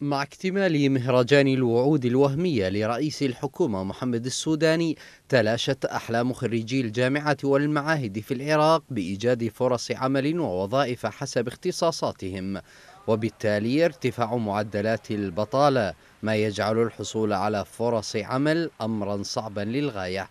مع اكتمال مهرجان الوعود الوهمية لرئيس الحكومة محمد السوداني تلاشت أحلام خريجي الجامعة والمعاهد في العراق بإيجاد فرص عمل ووظائف حسب اختصاصاتهم وبالتالي ارتفاع معدلات البطالة ما يجعل الحصول على فرص عمل أمرا صعبا للغاية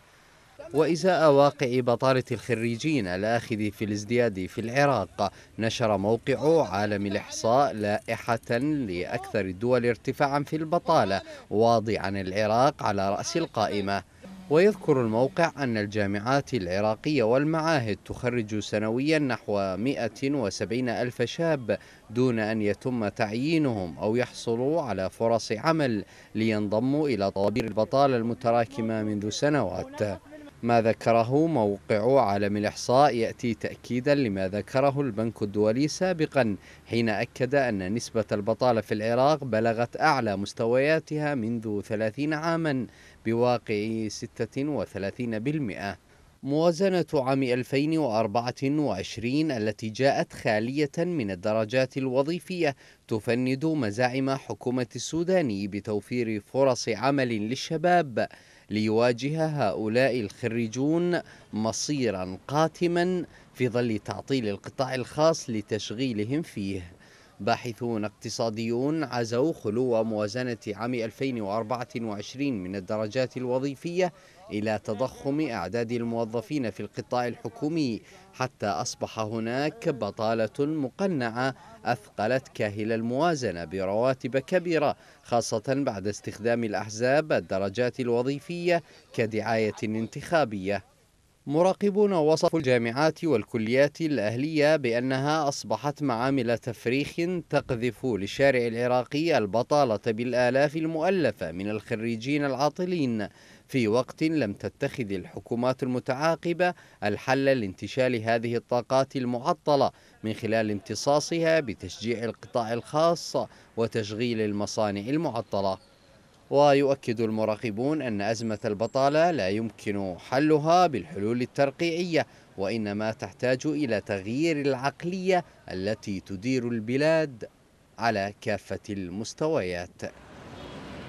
وإزاء واقع بطالة الخريجين الآخذ في الازدياد في العراق نشر موقع عالم الإحصاء لائحة لأكثر الدول ارتفاعا في البطالة واضعا العراق على رأس القائمة ويذكر الموقع أن الجامعات العراقية والمعاهد تخرج سنويا نحو 170 ألف شاب دون أن يتم تعيينهم أو يحصلوا على فرص عمل لينضموا إلى طوابير البطالة المتراكمة منذ سنوات ما ذكره موقع عالم الإحصاء يأتي تأكيدا لما ذكره البنك الدولي سابقا حين أكد أن نسبة البطالة في العراق بلغت أعلى مستوياتها منذ 30 عاما بواقع 36%. موازنة عام 2024 التي جاءت خالية من الدرجات الوظيفية تفند مزاعم حكومة السودان بتوفير فرص عمل للشباب ليواجه هؤلاء الخريجون مصيرا قاتما في ظل تعطيل القطاع الخاص لتشغيلهم فيه باحثون اقتصاديون عزوا خلو موازنة عام 2024 من الدرجات الوظيفية إلى تضخم أعداد الموظفين في القطاع الحكومي حتى أصبح هناك بطالة مقنعة أثقلت كاهل الموازنة برواتب كبيرة خاصة بعد استخدام الأحزاب الدرجات الوظيفية كدعاية انتخابية مراقبون وصفوا الجامعات والكليات الأهلية بأنها أصبحت معامل تفريخ تقذف للشارع العراقي البطالة بالآلاف المؤلفة من الخريجين العاطلين في وقت لم تتخذ الحكومات المتعاقبة الحل لانتشال هذه الطاقات المعطلة من خلال امتصاصها بتشجيع القطاع الخاص وتشغيل المصانع المعطلة ويؤكد المراقبون أن أزمة البطالة لا يمكن حلها بالحلول الترقيعية وإنما تحتاج إلى تغيير العقلية التي تدير البلاد على كافة المستويات